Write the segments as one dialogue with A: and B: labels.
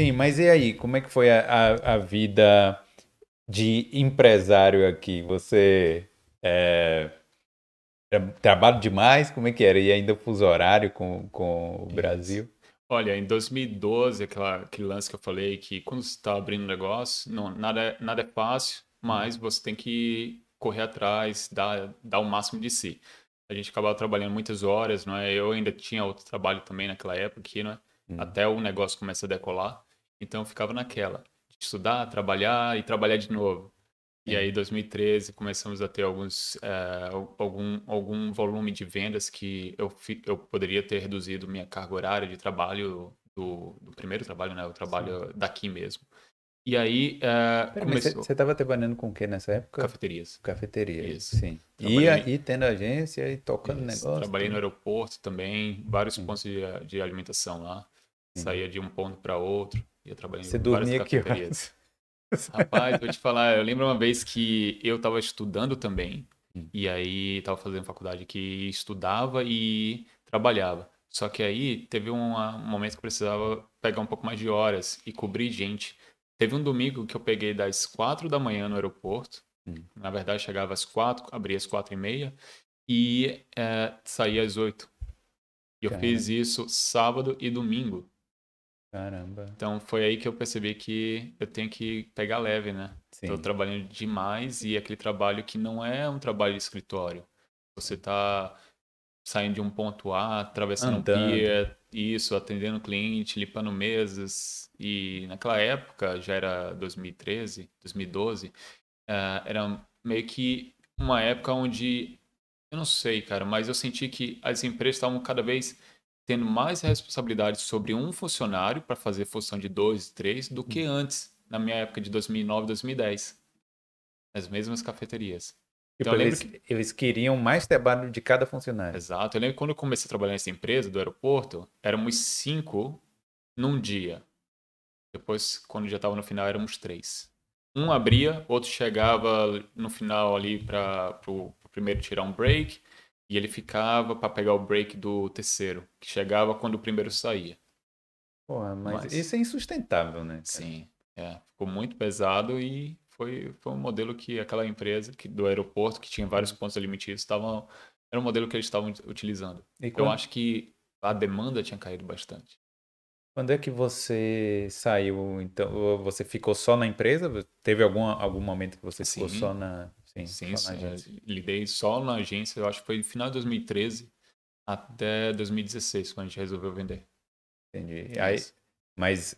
A: Sim, mas e aí? Como é que foi a, a, a vida de empresário aqui? Você é, trabalha demais? Como é que era? E ainda fuso horário com, com o Brasil?
B: Olha, em 2012, aquela, aquele lance que eu falei que quando você está abrindo um negócio, não, nada, nada é fácil, uhum. mas você tem que correr atrás, dar, dar o máximo de si. A gente acabava trabalhando muitas horas, não é? Eu ainda tinha outro trabalho também naquela época, aqui, não é? Uhum. Até o negócio começa a decolar. Então ficava naquela, estudar, trabalhar e trabalhar de novo. E é. aí, 2013, começamos a ter alguns, eh, algum, algum volume de vendas que eu, eu poderia ter reduzido minha carga horária de trabalho, do, do primeiro trabalho, né? O trabalho Sim. daqui mesmo. E aí uh, Pera, começou.
A: Você estava trabalhando com o que nessa época? Cafeterias. Cafeterias. Isso. Sim. Trabalhei... E aí tendo agência e tocando Isso. negócio. Trabalhei no
B: aeroporto também, vários pontos de, de alimentação lá. Saía de um ponto para outro eu trabalhei Você em várias cafeterias. Rapaz, vou te falar, eu lembro uma vez que eu estava estudando também. Hum. E aí estava fazendo faculdade que estudava e trabalhava. Só que aí teve um ah, momento que precisava pegar um pouco mais de horas e cobrir gente. Teve um domingo que eu peguei das quatro da manhã no aeroporto. Hum. Na verdade, chegava às quatro, abria às quatro e meia e é, saía às oito. E eu Caramba. fiz isso sábado e domingo. Caramba. Então foi aí que eu percebi que eu tenho que pegar leve, né? Sim. Tô trabalhando demais e é aquele trabalho que não é um trabalho de escritório. Você tá saindo de um ponto A, atravessando Andando. um isso, atendendo cliente, limpando mesas. E naquela época, já era 2013, 2012, uh, era meio que uma época onde, eu não sei, cara, mas eu senti que as empresas estavam cada vez tendo mais responsabilidade sobre um funcionário para fazer função de dois, três, do que uhum. antes, na minha época de 2009, 2010. Nas mesmas cafeterias. então, eles, que... eles queriam mais trabalho de cada funcionário. Exato. Eu lembro que quando eu comecei a trabalhar nessa empresa do aeroporto, éramos cinco num dia. Depois, quando já estava no final, éramos três. Um abria, outro chegava no final ali para o primeiro tirar um break, e ele ficava para pegar o break do terceiro, que chegava quando o primeiro saía.
A: Porra, mas, mas... isso
B: é insustentável, né? Cara? Sim, é. Ficou muito pesado e foi, foi um modelo que aquela empresa que, do aeroporto, que tinha vários pontos alimentícios, estavam. Era um modelo que eles estavam utilizando. E quando... Eu acho que a demanda tinha caído bastante.
A: Quando é que você saiu, então? Você ficou só na empresa? Teve algum, algum momento que você Sim. ficou só na.
B: Sim, sim, só sim. Lidei só na agência, eu acho que foi final de 2013 até 2016, quando a gente resolveu vender. Entendi. Aí, mas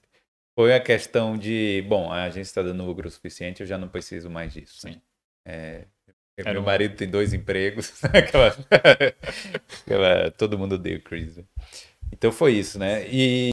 A: foi a questão de, bom, a agência está dando lucro suficiente, eu já não preciso mais disso. Né? Sim. É, meu um... marido tem dois empregos, aquela, aquela, todo mundo deu crise. Né? Então foi isso, né? E